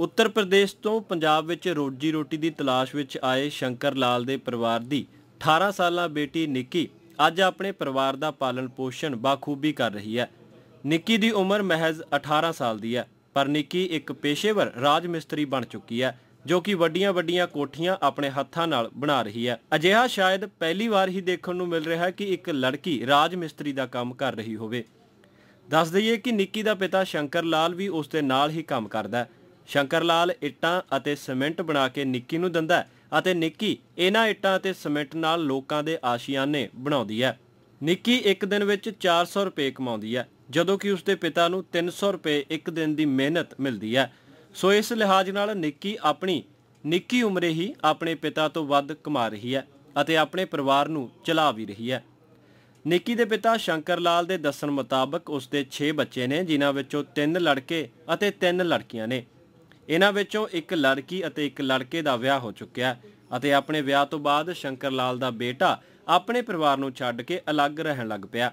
ਉੱਤਰ ਪ੍ਰਦੇਸ਼ ਤੋਂ ਪੰਜਾਬ ਵਿੱਚ ਰੋਜੀ ਰੋਟੀ ਦੀ ਤਲਾਸ਼ ਵਿੱਚ ਆਏ ਸ਼ੰਕਰ ਲਾਲ ਦੇ ਪਰਿਵਾਰ ਦੀ 18 ਸਾਲਾਂ ਬੇਟੀ ਨਿੱਕੀ ਅੱਜ ਆਪਣੇ ਪਰਿਵਾਰ ਦਾ ਪਾਲਣ ਪੋਸ਼ਣ ਬਾਖੂਬੀ ਕਰ ਰਹੀ ਹੈ ਨਿੱਕੀ ਦੀ ਉਮਰ ਮਹਿਜ਼ 18 ਸਾਲ ਦੀ ਹੈ ਪਰ ਨਿੱਕੀ ਇੱਕ ਪੇਸ਼ੇਵਰ ਰਾਜ ਮਿਸਤਰੀ ਬਣ ਚੁੱਕੀ ਹੈ ਜੋ ਕਿ ਵੱਡੀਆਂ-ਵੱਡੀਆਂ ਕੋਠੀਆਂ ਆਪਣੇ ਹੱਥਾਂ ਨਾਲ ਬਣਾ ਰਹੀ ਹੈ ਅਜਿਹਾ ਸ਼ਾਇਦ ਪਹਿਲੀ ਵਾਰ ਹੀ ਦੇਖਣ ਨੂੰ ਮਿਲ ਰਿਹਾ ਹੈ ਕਿ ਇੱਕ ਲੜਕੀ ਰਾਜ ਮਿਸਤਰੀ ਦਾ ਕੰਮ ਕਰ ਰਹੀ ਹੋਵੇ ਦੱਸ ਦਈਏ ਕਿ ਨਿੱਕੀ ਦਾ ਪਿਤਾ ਸ਼ੰਕਰ ਲਾਲ ਵੀ ਉਸ ਦੇ ਨਾਲ ਹੀ ਕੰਮ ਕਰਦਾ ਹੈ ਸ਼ੰਕਰ ਲਾਲ ਇੱਟਾਂ ਅਤੇ ਸਿਮੈਂਟ ਬਣਾ ਕੇ ਨਿੱਕੀ ਨੂੰ ਦਿੰਦਾ ਅਤੇ ਨਿੱਕੀ ਇਹਨਾਂ ਇੱਟਾਂ ਅਤੇ ਸਿਮੈਂਟ ਨਾਲ ਲੋਕਾਂ ਦੇ ਆਸ਼ੀਆਨੇ ਬਣਾਉਂਦੀ ਹੈ ਨਿੱਕੀ ਇੱਕ ਦਿਨ ਵਿੱਚ 400 ਰੁਪਏ ਕਮਾਉਂਦੀ ਹੈ ਜਦੋਂ ਕਿ ਉਸਦੇ ਪਿਤਾ ਨੂੰ 300 ਰੁਪਏ ਇੱਕ ਦਿਨ ਦੀ ਮਿਹਨਤ ਮਿਲਦੀ ਹੈ ਸੋ ਇਸ ਲਿਹਾਜ਼ ਨਾਲ ਨਿੱਕੀ ਆਪਣੀ ਨਿੱਕੀ ਉਮਰੇ ਹੀ ਆਪਣੇ ਪਿਤਾ ਤੋਂ ਵੱਧ ਕਮਾ ਰਹੀ ਹੈ ਅਤੇ ਆਪਣੇ ਪਰਿਵਾਰ ਨੂੰ ਚਲਾ ਵੀ ਰਹੀ ਹੈ ਨਿੱਕੀ ਦੇ ਪਿਤਾ ਸ਼ੰਕਰ ਲਾਲ ਦੇ ਦੱਸਣ ਮੁਤਾਬਕ ਉਸਦੇ 6 ਬੱਚੇ ਨੇ ਜਿਨ੍ਹਾਂ ਵਿੱਚੋਂ 3 ਲੜਕੇ ਅਤੇ 3 ਲੜਕੀਆਂ ਨੇ ਇਹਨਾਂ ਵਿੱਚੋਂ ਇੱਕ ਲੜਕੀ ਅਤੇ ਇੱਕ ਲੜਕੇ ਦਾ ਵਿਆਹ ਹੋ ਚੁੱਕਿਆ ਅਤੇ ਆਪਣੇ ਵਿਆਹ ਤੋਂ ਬਾਅਦ ਸ਼ੰਕਰ ਲਾਲ ਦਾ ਬੇਟਾ ਆਪਣੇ ਪਰਿਵਾਰ ਨੂੰ ਛੱਡ ਕੇ ਅਲੱਗ ਰਹਿਣ ਲੱਗ ਪਿਆ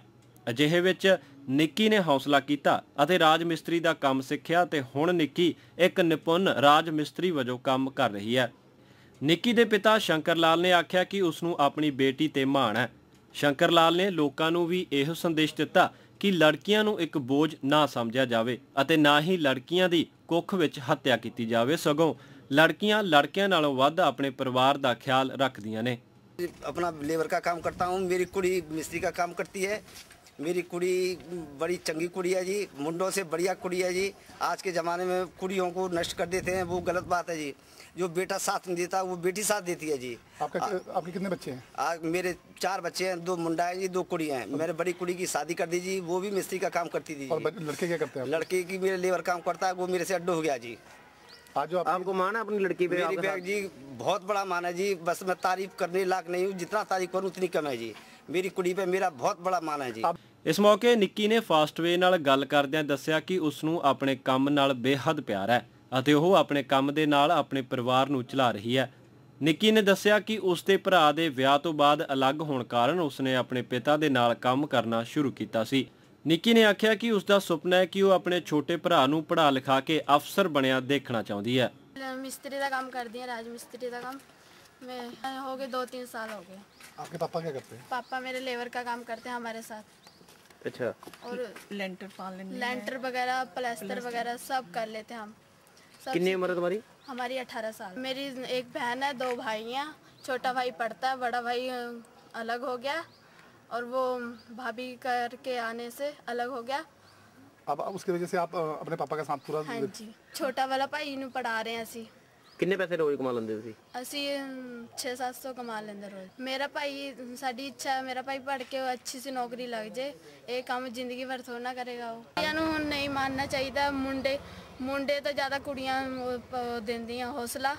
ਅਜਿਹੇ ਵਿੱਚ ਨਿੱਕੀ ਨੇ ਹੌਸਲਾ ਕੀਤਾ ਅਤੇ ਰਾਜ ਮਿਸਤਰੀ ਦਾ ਕੰਮ ਸਿੱਖਿਆ ਤੇ ਹੁਣ ਨਿੱਕੀ ਇੱਕ ਨਿਪੁੰਨ ਰਾਜ ਮਿਸਤਰੀ ਵਜੋਂ ਕੰਮ ਕਰ ਰਹੀ ਹੈ ਨਿੱਕੀ ਦੇ ਪਿਤਾ ਸ਼ੰਕਰ ਲਾਲ ਨੇ ਆਖਿਆ ਕਿ ਉਸ ਨੂੰ ਆਪਣੀ ਬੇਟੀ ਤੇ ਮਾਣ ਹੈ ਸ਼ੰਕਰ ਲਾਲ ਨੇ ਲੋਕਾਂ ਨੂੰ ਵੀ ਇਹੋ ਸੰਦੇਸ਼ ਦਿੱਤਾ ਕਿ ਲੜਕੀਆਂ ਨੂੰ ਇੱਕ ਬੋਝ ਨਾ ਸਮਝਿਆ ਜਾਵੇ ਅਤੇ ਨਾ ਹੀ ਲੜਕੀਆਂ ਦੀ ਕੁੱਖ ਵਿੱਚ ਹੱਤਿਆ ਕੀਤੀ ਜਾਵੇ ਸਗੋਂ ਲੜਕੀਆਂ ਲੜਕਿਆਂ ਨਾਲੋਂ ਵੱਧ ਆਪਣੇ ਪਰਿਵਾਰ ਦਾ ਖਿਆਲ ਰੱਖਦੀਆਂ ਨੇ ਆਪਣਾ ਲੇਬਰ ਦਾ ਕੰਮ ਕਰਤਾ ਹਾਂ ਮੇਰੀ ਕੁੜੀ ਮਿਸਤਰੀ ਦਾ ਕੰਮ ਕਰਦੀ ਹੈ मेरी कुड़ी बड़ी चंगी कुड़ी है जी मुंडों से बढ़िया कुड़ी है जी आज के ज़माने में कुड़ियों को नष्ट कर देते हैं वो गलत बात है जी जो बेटा साथ नहीं देता वो बेटी साथ देती है जी आपका आ, आपके कितने बच्चे हैं आ, मेरे चार बच्चे हैं दो मुंडा है जी दो कुड़ियाँ हैं मेरे बड़ी कुड़ी की शादी कर दी जी वो भी मिस्त्री का काम करती थी लड़के क्या करते हैं लड़के की मेरे लेबर काम करता है वो मेरे से अड्डो हो गया जी आज जो आपको माना अपनी लड़की पे मेरी जी बहुत बड़ा माना जी बस मैं तारीफ करने लायक नहीं हूँ जितना तारीफ करूँ उतनी कम है जी ਮੇਰੀ ਕੁੜੀ 'ਤੇ ਮੇਰਾ ਬਹੁਤ ਬੜਾ ਮਾਣ ਹੈ ਜੀ ਇਸ ਮੌਕੇ ਨਿੱਕੀ ਨੇ ਫਾਸਟਵੇ ਨਾਲ ਗੱਲ ਕਰਦਿਆਂ ਦੱਸਿਆ ਕਿ ਉਸ ਨੂੰ ਆਪਣੇ ਕੰਮ ਨਾਲ ਬੇਹੱਦ ਪਿਆਰ ਹੈ ਅਤੇ ਉਹ ਆਪਣੇ ਕੰਮ ਦੇ ਨਾਲ ਆਪਣੇ ਪਰਿਵਾਰ ਨੂੰ ਚਲਾ ਰਹੀ ਹੈ ਨਿੱਕੀ ਨੇ ਦੱਸਿਆ ਕਿ ਉਸ ਦੇ ਭਰਾ ਦੇ ਵਿਆਹ ਤੋਂ ਬਾਅਦ ਅਲੱਗ ਹੋਣ ਕਾਰਨ ਉਸ ਨੇ ਆਪਣੇ ਪਿਤਾ ਦੇ ਨਾਲ ਕੰਮ ਕਰਨਾ ਸ਼ੁਰੂ ਕੀਤਾ ਸੀ ਨਿੱਕੀ ਨੇ ਆਖਿਆ ਕਿ ਉਸ ਦਾ ਸੁਪਨਾ ਹੈ ਕਿ ਉਹ ਆਪਣੇ ਛੋਟੇ ਭਰਾ ਨੂੰ ਪੜ੍ਹਾ ਲਿਖਾ ਕੇ ਅਫਸਰ ਬਣਿਆ ਦੇਖਣਾ ਚਾਹੁੰਦੀ ਹੈ ਮਿਸਤਰੀ ਦਾ ਕੰਮ ਕਰਦੀ ਹੈ ਰਾਜ ਮਿਸਤਰੀ ਦਾ ਕੰਮ मैं हो गए दो तीन साल हो गए आपके पापा क्या करते हैं पापा मेरे लेबर का काम करते हैं हमारे साथ अच्छा और लेंटर लेंटर वगैरह प्लास्टर वगैरह सब कर लेते हैं हम कितनी उम्र है तुम्हारी हमारी अठारह साल मेरी एक बहन है दो भाई हैं छोटा भाई पढ़ता है बड़ा भाई अलग हो गया और वो भाभी करके आने से अलग हो गया अब उसकी वजह से आप अपने पापा का साथ पूरा हाँ जी छोटा वाला भाई इन पढ़ा रहे हैं असी ਕਿੰਨੇ ਪੈਸੇ ਰੋਜ਼ ਕਮਾ ਲੈਂਦੇ ਤੁਸੀਂ ਅਸੀਂ 6-700 ਕਮਾ ਲੈਂਦੇ ਰੋਜ਼ ਮੇਰਾ ਭਾਈ ਸਾਡੀ ਇੱਛਾ ਹੈ ਮੇਰਾ ਭਾਈ ਪੜ ਕੇ ਉਹ ਅੱਛੀ ਸੀ ਨੌਕਰੀ ਲੱਗ ਜੇ ਇਹ ਕੰਮ ਜ਼ਿੰਦਗੀ ਭਰ ਥੋੜਾ ਨਾ ਕਰੇਗਾ ਉਹ ਇਹਨਾਂ ਨੂੰ ਹੁਣ ਨਹੀਂ ਮੰਨਣਾ ਚਾਹੀਦਾ ਮੁੰਡੇ ਮੁੰਡੇ ਤੋਂ ਜ਼ਿਆਦਾ ਕੁੜੀਆਂ ਦਿੰਦੀਆਂ ਹੌਸਲਾ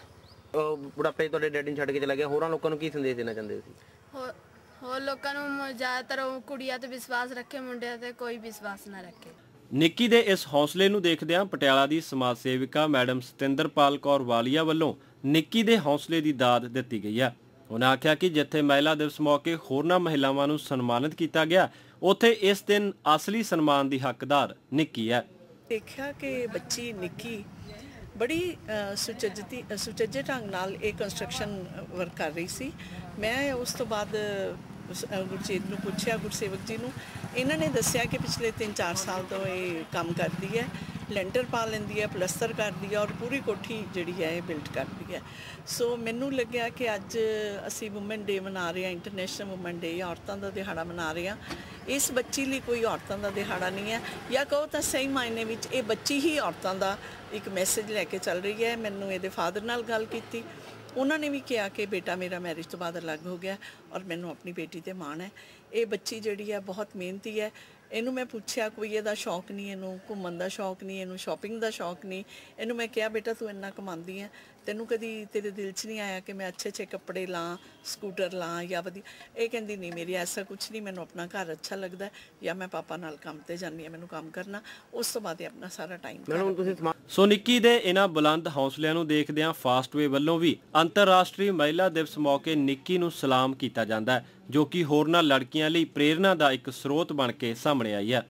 ਉਹ ਬੁਢਾਪੇ ਤੁਹਾਡੇ ਡੈਡੀ ਛੱਡ ਕੇ ਚਲਾ ਗਿਆ ਹੋਰਾਂ ਲੋਕਾਂ ਨੂੰ ਕੀ ਸੰਦੇਸ਼ ਦੇਣਾ ਚਾਹੁੰਦੇ ਤੁਸੀਂ ਹੋਰ ਲੋਕਾਂ ਨੂੰ ਜ਼ਿਆਦਾਤਰ ਕੁੜੀਆਂ ਤੇ ਵਿਸ਼ਵਾਸ ਰੱਖੇ ਮੁੰਡਿਆਂ ਤੇ ਕੋਈ ਵਿਸ਼ਵਾਸ ਨਾ ਰੱਖੇ ਨਿੱਕੀ ਦੇ ਇਸ ਹੌਸਲੇ ਨੂੰ ਦੇਖਦਿਆਂ ਪਟਿਆਲਾ ਦੀ ਸਮਾਜ ਸੇਵਿਕਾ ਮੈਡਮ ਸਤਿੰਦਰਪਾਲ ਕੌਰ ਵਾਲੀਆ ਵੱਲੋਂ ਨਿੱਕੀ ਦੇ ਹੌਸਲੇ ਦੀ ਦਾਦ ਦਿੱਤੀ ਗਈ ਹੈ ਉਹਨਾਂ ਆਖਿਆ ਕਿ ਜਿੱਥੇ ਮਹਿਲਾ ਦਿਵਸ ਮੌਕੇ ਹੋਰਨਾਂ ਮਹਿਲਾਵਾਂ ਨੂੰ ਸਨਮਾਨਿਤ ਕੀਤਾ ਗਿਆ ਉੱਥੇ ਇਸ ਦਿਨ ਅਸਲੀ ਸਨਮਾਨ ਦੀ ਹੱਕਦਾਰ ਨਿੱਕੀ ਹੈ ਦੇਖਿਆ ਕਿ ਬੱਚੀ ਨਿੱਕੀ ਬੜੀ ਸੁਚੱਜਤੀ ਸੁਚੱਜੇ ਢੰਗ ਨਾਲ ਇਹ ਕੰਸਟਰਕਸ਼ਨ ਵਰਕ ਕਰ ਰਹੀ ਸੀ ਮੈਂ ਉਸ ਤੋਂ ਬਾਅਦ ਗੁਰਜੀਤ ਨੂੰ ਪੁੱਛਿਆ ਗੁਰਸੇਵਕ ਜੀ ਨੂੰ ਇਹਨਾਂ ਨੇ ਦੱਸਿਆ ਕਿ ਪਿਛਲੇ 3-4 ਸਾਲ ਤੋਂ ਇਹ ਕੰਮ ਕਰਦੀ ਹੈ ਲੈਂਟਰ ਪਾ ਲੈਂਦੀ ਹੈ ਪਲਸਟਰ ਕਰਦੀ ਹੈ ਔਰ ਪੂਰੀ ਕੋਠੀ ਜਿਹੜੀ ਹੈ ਇਹ ਬਿਲਡ ਕਰਦੀ ਹੈ ਸੋ ਮੈਨੂੰ ਲੱਗਿਆ ਕਿ ਅੱਜ ਅਸੀਂ ਔਮਨ ਡੇ ਮਨਾ ਰਹੇ ਹਾਂ ਇੰਟਰਨੈਸ਼ਨਲ ਔਮਨ ਡੇ ਔਰਤਾਂ ਦਾ ਦਿਹਾੜਾ ਮਨਾ ਰਹੇ ਹਾਂ ਇਸ ਬੱਚੀ ਲਈ ਕੋਈ ਔਰਤਾਂ ਦਾ ਦਿਹਾੜਾ ਨਹੀਂ ਹੈ ਜਾਂ ਕਹੋ ਤਾਂ ਸਹੀ ਮਾਇਨੇ ਵਿੱਚ ਇਹ ਬੱਚੀ ਹੀ ਔਰਤਾਂ ਦਾ ਇੱਕ ਮੈਸੇਜ ਲੈ ਕੇ ਚੱਲ ਰਹੀ ਹੈ ਮੈਨੂੰ ਇਹਦੇ ਫਾਦਰ ਨਾਲ ਗੱਲ ਕੀਤੀ ਉਹਨਾਂ ਨੇ ਵੀ ਕਿਹਾ ਕਿ ਬੇਟਾ ਮੇਰਾ ਮੈਰਿਜ ਤੋਂ ਬਾਅਦ ਅਲੱਗ ਹੋ ਗਿਆ ਔਰ ਮੈਨੂੰ ਆਪਣੀ ਬੇਟੀ ਤੇ ਮਾਣ ਹੈ ਇਹ ਬੱਚੀ ਜਿਹੜੀ ਹੈ ਬਹੁਤ ਮਿਹਨਤੀ ਹੈ ਇਹਨੂੰ ਮੈਂ ਪੁੱਛਿਆ ਕੋਈ ਇਹਦਾ ਸ਼ੌਕ ਨਹੀਂ ਇਹਨੂੰ ਘੁੰਮਣ ਦਾ ਸ਼ੌਕ ਨਹੀਂ ਇਹਨੂੰ ਸ਼ਾਪਿੰਗ ਦਾ ਸ਼ੌਕ ਨਹੀਂ ਇਹਨੂੰ ਮੈਂ ਕਿਹਾ ਬੇਟਾ ਤੂੰ ਇੰਨਾ ਕਮਾਉਂਦੀ ਹੈ ਤੈਨੂੰ ਕਦੀ ਤੇਰੇ ਦਿਲ 'ਚ ਨਹੀਂ ਆਇਆ ਕਿ ਮੈਂ ਅੱਛੇ ਅੱਛੇ ਕੱਪੜੇ ਲਾਂ ਸਕੂਟਰ ਲਾਂ ਜਾਂ ਵਧੀ ਇਹ ਕਹਿੰਦੀ ਨਹੀਂ ਮੇਰੀ ਐਸਾ ਕੁਝ ਨਹੀਂ ਮੈਨੂੰ ਆਪਣਾ ਘਰ ਅੱਛਾ ਲੱਗਦਾ ਜਾਂ ਮੈਂ ਪਾਪਾ ਨਾਲ ਕੰਮ ਤੇ ਜਾਂਦੀ ਹਾਂ ਮੈਨੂੰ ਕੰਮ ਕਰਨਾ ਉਸ ਤੋਂ ਬਾਅਦ ਆਪਣਾ ਸਾਰਾ ਟਾਈਮ ਮੈਡਮ ਤੁਸੀਂ ਸੋ ਨਿੱਕੀ ਦੇ ਇਹਨਾਂ ਬੁਲੰਦ ਹੌਸਲਿਆਂ ਨੂੰ ਦੇਖਦਿਆਂ ਫਾਸਟਵੇ ਵੱਲੋਂ ਵੀ ਅੰਤਰਰਾਸ਼ਟਰੀ ਮਹਿਲਾ ਦਿਵਸ ਮੌਕੇ ਨਿੱਕੀ ਨੂੰ ਸਲਾਮ ਕੀਤਾ ਜਾਂਦਾ ਹੈ ਜੋ ਕਿ ਹੋਰਨਾਂ ਲੜਕੀਆਂ ਲਈ ਪ੍ਰੇਰਣਾ ਦਾ ਇੱਕ ਸਰੋਤ ਬਣ ਕੇ ਸਾਹਮਣੇ ਆਈ ਹੈ